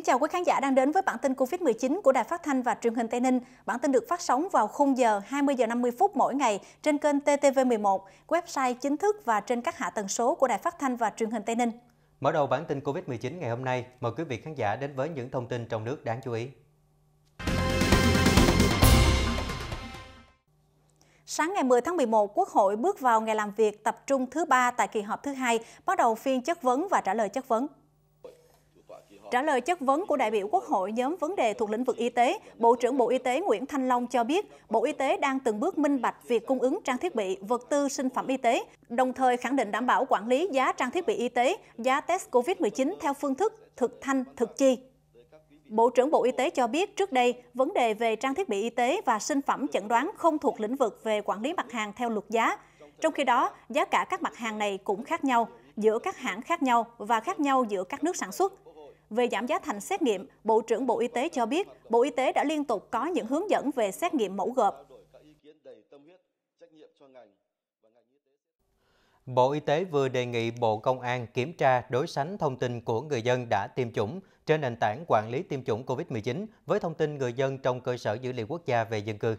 Kính chào quý khán giả đang đến với bản tin Covid-19 của Đài Phát thanh và Truyền hình Tây Ninh. Bản tin được phát sóng vào khung giờ 20 giờ 50 phút mỗi ngày trên kênh TTV11, website chính thức và trên các hạ tần số của Đài Phát thanh và Truyền hình Tây Ninh. Mở đầu bản tin Covid-19 ngày hôm nay, mời quý vị khán giả đến với những thông tin trong nước đáng chú ý. Sáng ngày 10 tháng 11, Quốc hội bước vào ngày làm việc tập trung thứ ba tại kỳ họp thứ hai, bắt đầu phiên chất vấn và trả lời chất vấn. Trả lời chất vấn của đại biểu Quốc hội nhóm vấn đề thuộc lĩnh vực y tế, Bộ trưởng Bộ Y tế Nguyễn Thanh Long cho biết, Bộ Y tế đang từng bước minh bạch việc cung ứng trang thiết bị, vật tư sinh phẩm y tế, đồng thời khẳng định đảm bảo quản lý giá trang thiết bị y tế, giá test COVID-19 theo phương thức thực thanh, thực chi. Bộ trưởng Bộ Y tế cho biết trước đây, vấn đề về trang thiết bị y tế và sinh phẩm chẩn đoán không thuộc lĩnh vực về quản lý mặt hàng theo luật giá. Trong khi đó, giá cả các mặt hàng này cũng khác nhau, giữa các hãng khác nhau và khác nhau giữa các nước sản xuất. Về giảm giá thành xét nghiệm, Bộ trưởng Bộ Y tế cho biết Bộ Y tế đã liên tục có những hướng dẫn về xét nghiệm mẫu gộp. Bộ Y tế vừa đề nghị Bộ Công an kiểm tra đối sánh thông tin của người dân đã tiêm chủng trên nền tảng quản lý tiêm chủng COVID-19 với thông tin người dân trong cơ sở dữ liệu quốc gia về dân cư.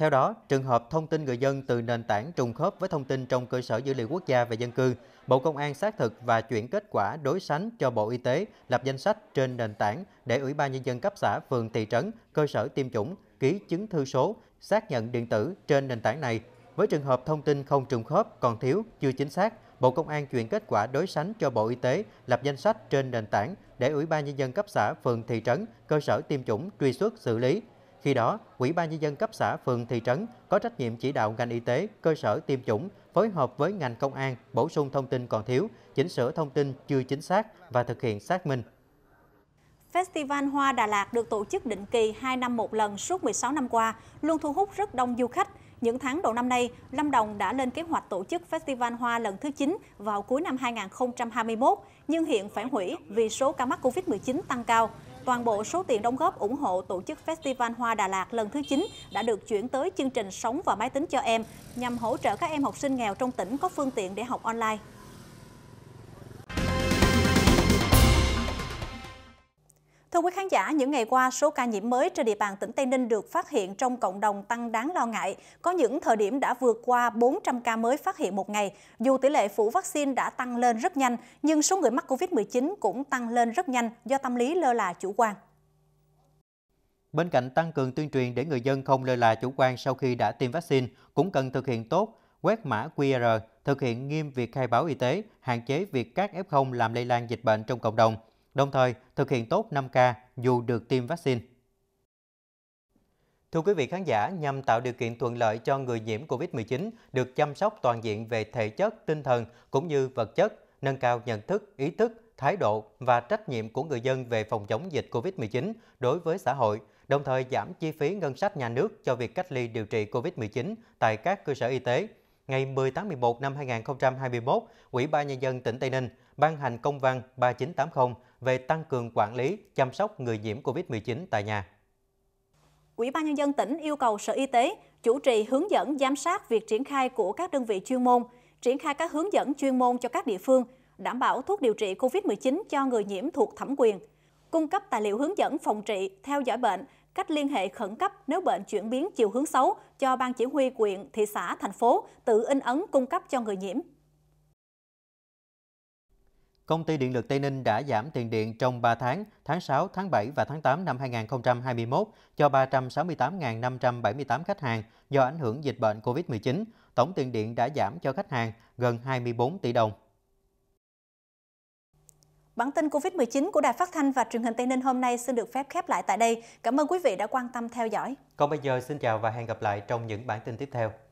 Theo đó, trường hợp thông tin người dân từ nền tảng trùng khớp với thông tin trong cơ sở dữ liệu quốc gia về dân cư, Bộ Công an xác thực và chuyển kết quả đối sánh cho Bộ Y tế lập danh sách trên nền tảng để Ủy ban Nhân dân cấp xã, phường, thị trấn, cơ sở tiêm chủng ký chứng thư số, xác nhận điện tử trên nền tảng này. Với trường hợp thông tin không trùng khớp, còn thiếu, chưa chính xác, Bộ Công an chuyển kết quả đối sánh cho Bộ Y tế lập danh sách trên nền tảng để Ủy ban Nhân dân cấp xã, phường, thị trấn, cơ sở tiêm chủng truy xuất xử lý khi đó, Ủy ban Nhân dân cấp xã, phường, thị trấn có trách nhiệm chỉ đạo ngành y tế, cơ sở tiêm chủng, phối hợp với ngành công an, bổ sung thông tin còn thiếu, chỉnh sửa thông tin chưa chính xác và thực hiện xác minh. Festival Hoa Đà Lạt được tổ chức định kỳ 2 năm một lần suốt 16 năm qua, luôn thu hút rất đông du khách. Những tháng đầu năm nay, Lâm Đồng đã lên kế hoạch tổ chức Festival Hoa lần thứ 9 vào cuối năm 2021, nhưng hiện phải hủy vì số ca mắc Covid-19 tăng cao. Toàn bộ số tiền đóng góp ủng hộ tổ chức Festival Hoa Đà Lạt lần thứ 9 đã được chuyển tới chương trình Sống và Máy tính cho em nhằm hỗ trợ các em học sinh nghèo trong tỉnh có phương tiện để học online. Thưa quý khán giả, những ngày qua, số ca nhiễm mới trên địa bàn tỉnh Tây Ninh được phát hiện trong cộng đồng tăng đáng lo ngại. Có những thời điểm đã vượt qua 400 ca mới phát hiện một ngày. Dù tỷ lệ phủ vaccine đã tăng lên rất nhanh, nhưng số người mắc COVID-19 cũng tăng lên rất nhanh do tâm lý lơ là chủ quan. Bên cạnh tăng cường tuyên truyền để người dân không lơ là chủ quan sau khi đã tiêm vaccine, cũng cần thực hiện tốt quét mã QR, thực hiện nghiêm việc khai báo y tế, hạn chế việc các F0 làm lây lan dịch bệnh trong cộng đồng – đồng thời thực hiện tốt 5K dù được tiêm vaccine. Thưa quý vị khán giả, nhằm tạo điều kiện thuận lợi cho người nhiễm COVID-19 được chăm sóc toàn diện về thể chất, tinh thần cũng như vật chất, nâng cao nhận thức, ý thức, thái độ và trách nhiệm của người dân về phòng chống dịch COVID-19 đối với xã hội, đồng thời giảm chi phí ngân sách nhà nước cho việc cách ly điều trị COVID-19 tại các cơ sở y tế. Ngày 10 tháng 11 năm 2021, Ủy ban Nhân dân tỉnh Tây Ninh ban hành công văn 3980 về tăng cường quản lý, chăm sóc người nhiễm COVID-19 tại nhà. Ủy ban Nhân dân tỉnh yêu cầu Sở Y tế chủ trì hướng dẫn giám sát việc triển khai của các đơn vị chuyên môn, triển khai các hướng dẫn chuyên môn cho các địa phương, đảm bảo thuốc điều trị COVID-19 cho người nhiễm thuộc thẩm quyền, cung cấp tài liệu hướng dẫn phòng trị, theo dõi bệnh, cách liên hệ khẩn cấp nếu bệnh chuyển biến chiều hướng xấu cho ban chỉ huy quyện, thị xã, thành phố tự in ấn cung cấp cho người nhiễm Công ty Điện lực Tây Ninh đã giảm tiền điện trong 3 tháng, tháng 6, tháng 7 và tháng 8 năm 2021 cho 368.578 khách hàng do ảnh hưởng dịch bệnh COVID-19. Tổng tiền điện đã giảm cho khách hàng gần 24 tỷ đồng. Bản tin COVID-19 của Đài Phát Thanh và Truyền hình Tây Ninh hôm nay xin được phép khép lại tại đây. Cảm ơn quý vị đã quan tâm theo dõi. Còn bây giờ xin chào và hẹn gặp lại trong những bản tin tiếp theo.